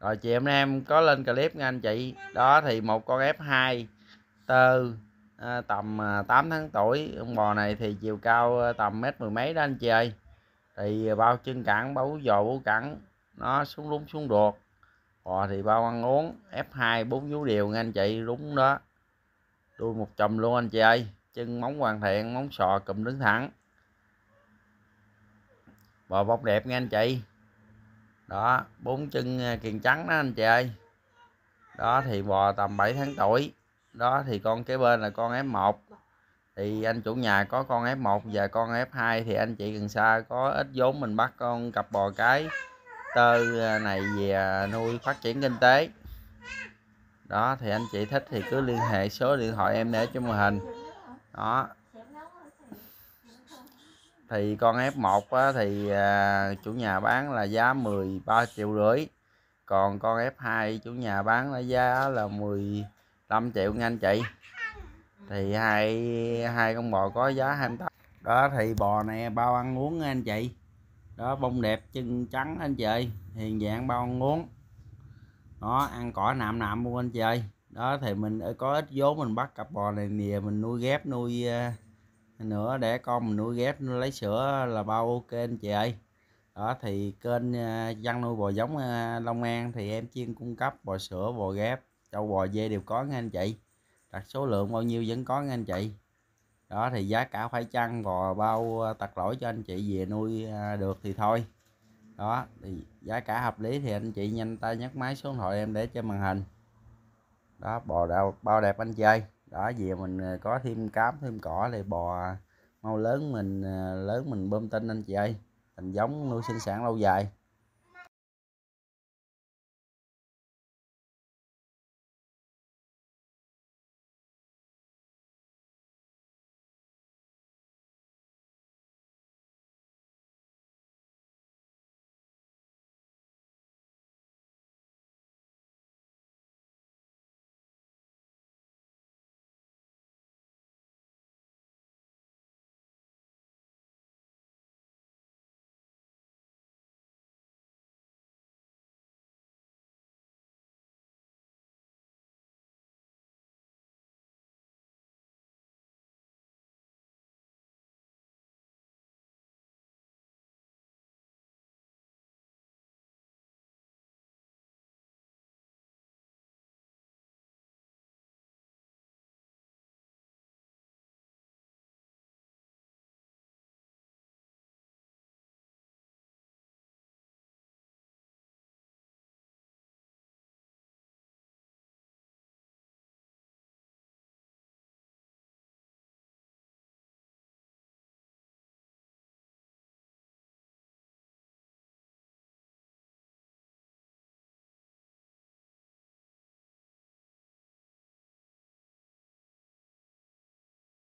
rồi chị em em có lên clip nha anh chị đó thì một con F2 tơ à, tầm 8 à, tháng tuổi con bò này thì chiều cao à, tầm mét mười mấy đó anh chị ơi thì bao chân cẳng bấu dò bấu cẳng nó xuống đúng xuống đột bò thì bao ăn uống F2 bốn vú đều nha anh chị đúng đó đuôi một chùm luôn anh chị ơi chân móng hoàn thiện móng sò cụm đứng thẳng bò bóc đẹp nha anh chị đó bốn chân à, kiền trắng đó anh chị ơi đó thì bò tầm 7 tháng tuổi đó thì con kế bên là con F1 thì anh chủ nhà có con F1 và con F2 thì anh chị gần xa có ít vốn mình bắt con cặp bò cái tơ à, này về à, nuôi phát triển kinh tế đó thì anh chị thích thì cứ liên hệ số điện thoại em để cho màn hình đó thì con F1 á, thì à, chủ nhà bán là giá 13 triệu rưỡi còn con F2 chủ nhà bán là giá là 15 triệu nha anh chị thì hai hai con bò có giá 28 đó thì bò này bao ăn uống nha anh chị đó bông đẹp chân trắng anh chị ơi hiền dạng bao ăn uống nó ăn cỏ nạm nạm luôn anh chị ơi đó thì mình ờ, có ít vốn mình bắt cặp bò này nìa mình nuôi ghép nuôi uh, nữa để con mình nuôi ghép nó lấy sữa là bao ok anh chị ơi đó thì kênh dân à, nuôi bò giống à, Long An thì em chuyên cung cấp bò sữa bò ghép trâu bò dê đều có nha anh chị đặt số lượng bao nhiêu vẫn có nha anh chị đó thì giá cả phải chăng bò bao à, tặc lỗi cho anh chị về nuôi được thì thôi đó thì giá cả hợp lý thì anh chị nhanh tay nhấc máy số điện thoại em để trên màn hình đó bò đẹp bao đẹp anh chị ơi đó về mình ờ, có thêm cám thêm cỏ thì bò mau lớn mình ờ, lớn mình bơm tinh anh chị ơi thành giống nuôi sinh sản lâu dài